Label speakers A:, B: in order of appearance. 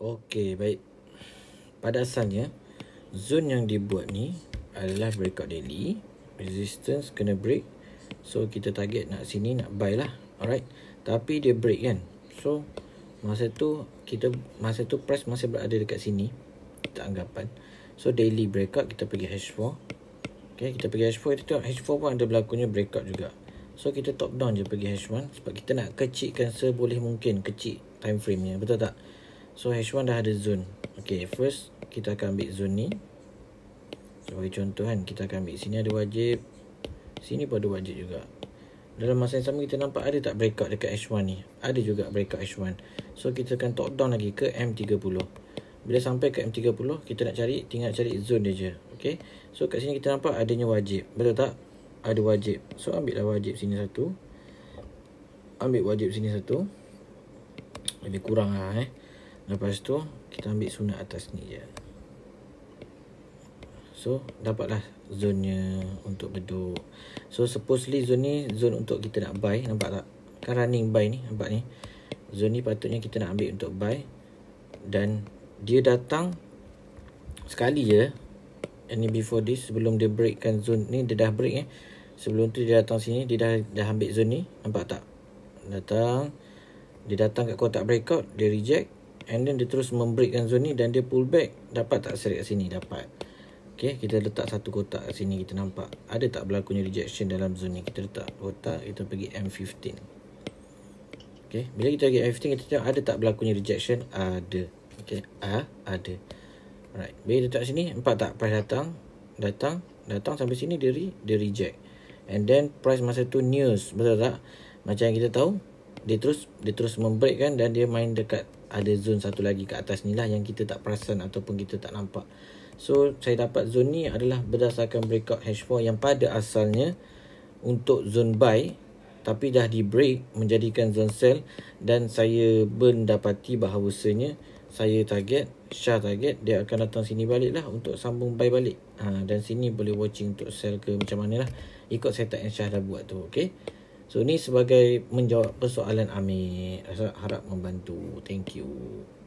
A: Okey, baik. Pada asalnya, zone yang dibuat ni adalah breakout daily. Resistance kena break. So, kita target nak sini nak buy lah. Alright. Tapi dia break kan. So, masa tu kita masa tu price masih berada dekat sini. Kita anggapan. So, daily breakout kita pergi H4. Okay, kita pergi H4. Kita tengok H4 pun ada berlakunya breakout juga. So, kita top down je pergi H1. Sebab kita nak kecilkan seboleh mungkin. kecil time frame ni. Betul tak? So H1 dah ada zone Okay first kita akan ambil zone ni Sebagai so, contoh kan kita akan ambil sini ada wajib Sini pun ada wajib juga Dalam masa yang sama kita nampak ada tak breakout dekat H1 ni Ada juga breakout H1 So kita akan top down lagi ke M30 Bila sampai ke M30 kita nak cari tinggal cari zone dia je Okay So kat sini kita nampak adanya wajib Betul tak? Ada wajib So ambil lah wajib sini satu Ambil wajib sini satu Lebih kurang lah eh Lepas tu kita ambil sunat atas ni je. So dapatlah zonnya untuk beduk. So supposedly zon ni zon untuk kita nak buy. Nampak tak? Kan running buy ni. Nampak ni. Zon ni patutnya kita nak ambil untuk buy. Dan dia datang sekali je. Ini before this sebelum dia breakkan zon ni. Dia dah break eh. Sebelum tu dia datang sini. Dia dah, dah ambil zon ni. Nampak tak? Datang. Dia datang kat kotak breakout. Dia reject. And then dia terus membreakkan zone ni Dan dia pull back Dapat tak serik kat sini? Dapat Okay kita letak satu kotak kat sini Kita nampak Ada tak berlakunya rejection dalam zone ni Kita letak kotak Kita pergi M15 Okay Bila kita pergi M15 Kita tengok ada tak berlakunya rejection Ada Okay A, ah, Ada Alright Bila kita letak sini Nampak tak price datang Datang Datang sampai sini Dia, re, dia reject And then price masa tu news Betul tak? Macam yang kita tahu dia terus dia terus membreak kan dan dia main dekat ada zone satu lagi ke atas ni lah yang kita tak perasan ataupun kita tak nampak. So saya dapat zone ni adalah berdasarkan breakout hash 4 yang pada asalnya untuk zone buy tapi dah di break menjadikan zone sell dan saya mendapati bahawasanya saya target, Shah target dia akan datang sini balik lah untuk sambung buy balik. Ha, dan sini boleh watching untuk sell ke macam mana lah ikut setup yang Shah dah buat tu. Okay. So ni sebagai menjawab persoalan Amir. Saya harap membantu. Thank you.